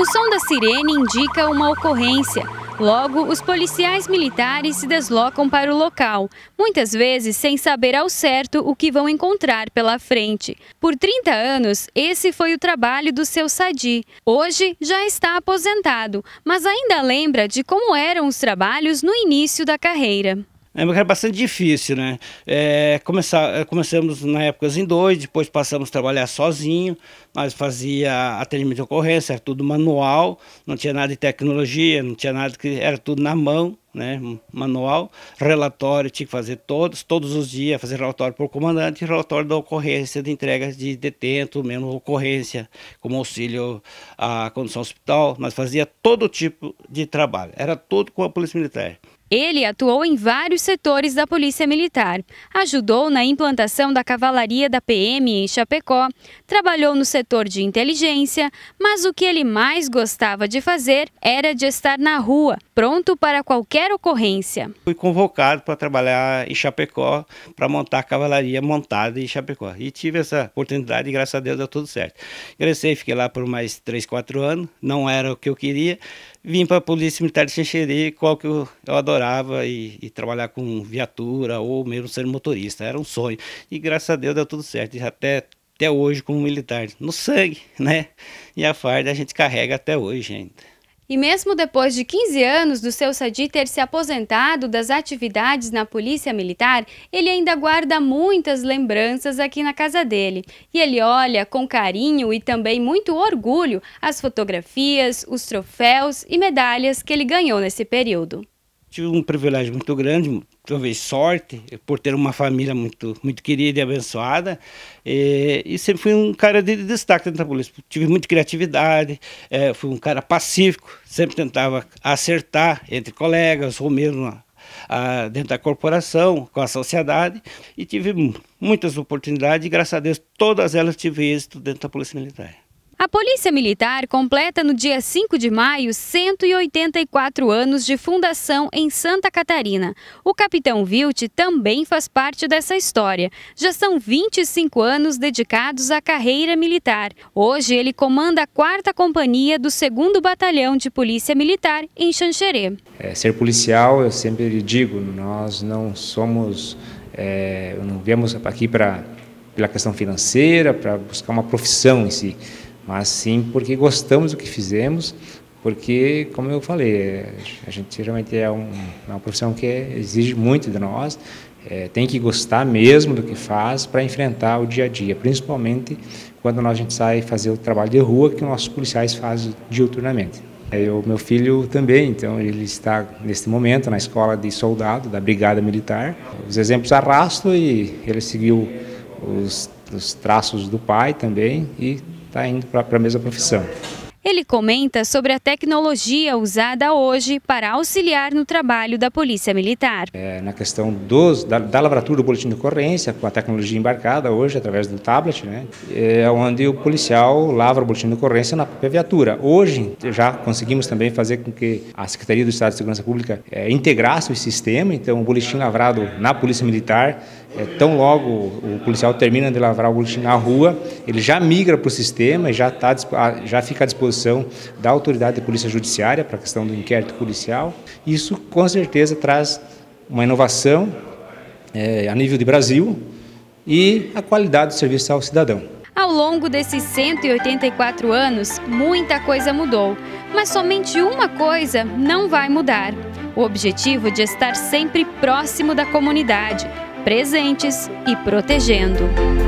O som da sirene indica uma ocorrência. Logo, os policiais militares se deslocam para o local, muitas vezes sem saber ao certo o que vão encontrar pela frente. Por 30 anos, esse foi o trabalho do seu Sadi. Hoje já está aposentado, mas ainda lembra de como eram os trabalhos no início da carreira época era é bastante difícil, né? É, começar, começamos na época em dois, depois passamos a trabalhar sozinho, nós fazia atendimento de ocorrência, era tudo manual, não tinha nada de tecnologia, não tinha nada que era tudo na mão né, manual, relatório, tinha que fazer todos, todos os dias, fazer relatório por comandante, relatório da ocorrência de entrega de detento, mesmo ocorrência, como auxílio à condução hospital, mas fazia todo tipo de trabalho, era tudo com a Polícia Militar. Ele atuou em vários setores da Polícia Militar, ajudou na implantação da cavalaria da PM em Chapecó, trabalhou no setor de inteligência, mas o que ele mais gostava de fazer era de estar na rua, pronto para qualquer qualquer ocorrência. Fui convocado para trabalhar em Chapecó, para montar a cavalaria montada em Chapecó. E tive essa oportunidade e graças a Deus deu tudo certo. Cresci, fiquei lá por mais 3, 4 anos, não era o que eu queria. Vim para a Polícia Militar de Xinxerê, qual que eu, eu adorava, e, e, trabalhar com viatura ou mesmo ser motorista, era um sonho. E graças a Deus deu tudo certo, e até até hoje como militar, no sangue, né? E a farda a gente carrega até hoje ainda. E mesmo depois de 15 anos do seu Sadi ter se aposentado das atividades na Polícia Militar, ele ainda guarda muitas lembranças aqui na casa dele. E ele olha com carinho e também muito orgulho as fotografias, os troféus e medalhas que ele ganhou nesse período. Tive um privilégio muito grande, talvez sorte por ter uma família muito muito querida e abençoada e, e sempre fui um cara de destaque dentro da polícia tive muita criatividade é, fui um cara pacífico sempre tentava acertar entre colegas ou mesmo a, a, dentro da corporação com a sociedade e tive muitas oportunidades e graças a Deus todas elas tive êxito dentro da polícia militar a Polícia Militar completa no dia 5 de maio 184 anos de fundação em Santa Catarina. O capitão Vilt também faz parte dessa história. Já são 25 anos dedicados à carreira militar. Hoje ele comanda a 4 Companhia do 2 Batalhão de Polícia Militar em Xanxerê. É, ser policial, eu sempre digo, nós não somos, é, não viemos aqui para pela questão financeira, para buscar uma profissão em si mas sim porque gostamos do que fizemos, porque, como eu falei, é, a gente realmente é, um, é uma profissão que exige muito de nós, é, tem que gostar mesmo do que faz para enfrentar o dia a dia, principalmente quando nós, a gente sai fazer o trabalho de rua que nossos policiais fazem diuturnamente. É, eu, meu filho também, então ele está neste momento na escola de soldado da Brigada Militar. Os exemplos arrastam e ele seguiu os, os traços do pai também e está indo para a mesma profissão. Ele comenta sobre a tecnologia usada hoje para auxiliar no trabalho da Polícia Militar. É, na questão dos, da, da lavratura do boletim de ocorrência, com a tecnologia embarcada hoje através do tablet, né, é onde o policial lavra o boletim de ocorrência na própria viatura. Hoje já conseguimos também fazer com que a Secretaria do Estado de Segurança Pública é, integrasse o sistema, então o boletim lavrado na Polícia Militar é, tão logo o policial termina de lavrar o boletim na rua, ele já migra para o sistema e já, tá, já fica à disposição da autoridade de polícia judiciária para a questão do inquérito policial. Isso, com certeza, traz uma inovação é, a nível de Brasil e a qualidade do serviço ao cidadão. Ao longo desses 184 anos, muita coisa mudou, mas somente uma coisa não vai mudar: o objetivo de estar sempre próximo da comunidade presentes e protegendo.